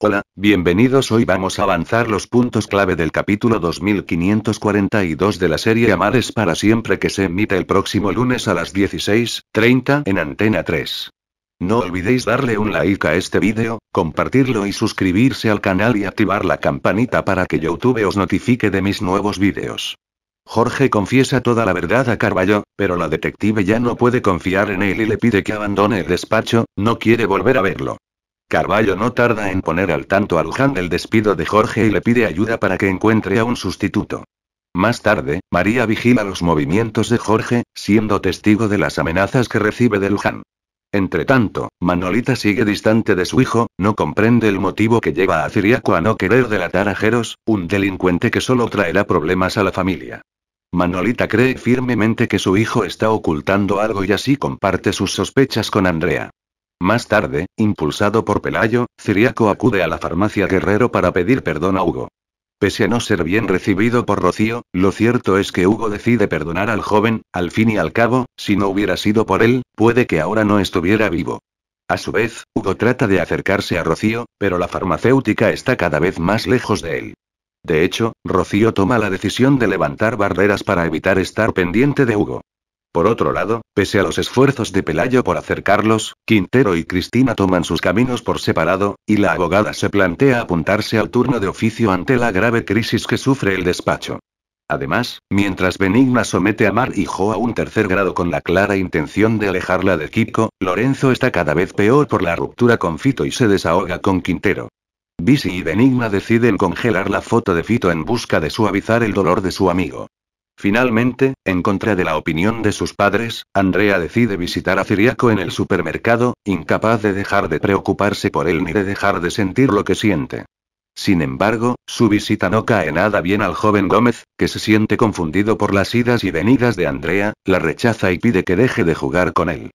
Hola, bienvenidos. Hoy vamos a avanzar los puntos clave del capítulo 2542 de la serie Amares para siempre que se emite el próximo lunes a las 16:30 en Antena 3. No olvidéis darle un like a este vídeo, compartirlo y suscribirse al canal y activar la campanita para que YouTube os notifique de mis nuevos vídeos. Jorge confiesa toda la verdad a Carballo, pero la detective ya no puede confiar en él y le pide que abandone el despacho, no quiere volver a verlo. Carballo no tarda en poner al tanto a Luján del despido de Jorge y le pide ayuda para que encuentre a un sustituto. Más tarde, María vigila los movimientos de Jorge, siendo testigo de las amenazas que recibe de Entre Entretanto, Manolita sigue distante de su hijo, no comprende el motivo que lleva a Ciriaco a no querer delatar a Jeros, un delincuente que solo traerá problemas a la familia. Manolita cree firmemente que su hijo está ocultando algo y así comparte sus sospechas con Andrea. Más tarde, impulsado por Pelayo, Ciriaco acude a la farmacia Guerrero para pedir perdón a Hugo. Pese a no ser bien recibido por Rocío, lo cierto es que Hugo decide perdonar al joven, al fin y al cabo, si no hubiera sido por él, puede que ahora no estuviera vivo. A su vez, Hugo trata de acercarse a Rocío, pero la farmacéutica está cada vez más lejos de él. De hecho, Rocío toma la decisión de levantar barreras para evitar estar pendiente de Hugo. Por otro lado, pese a los esfuerzos de Pelayo por acercarlos, Quintero y Cristina toman sus caminos por separado, y la abogada se plantea apuntarse al turno de oficio ante la grave crisis que sufre el despacho. Además, mientras Benigna somete a Mar y Jo a un tercer grado con la clara intención de alejarla de Kipko, Lorenzo está cada vez peor por la ruptura con Fito y se desahoga con Quintero. Bisi y Benigna deciden congelar la foto de Fito en busca de suavizar el dolor de su amigo. Finalmente, en contra de la opinión de sus padres, Andrea decide visitar a Ciriaco en el supermercado, incapaz de dejar de preocuparse por él ni de dejar de sentir lo que siente. Sin embargo, su visita no cae nada bien al joven Gómez, que se siente confundido por las idas y venidas de Andrea, la rechaza y pide que deje de jugar con él.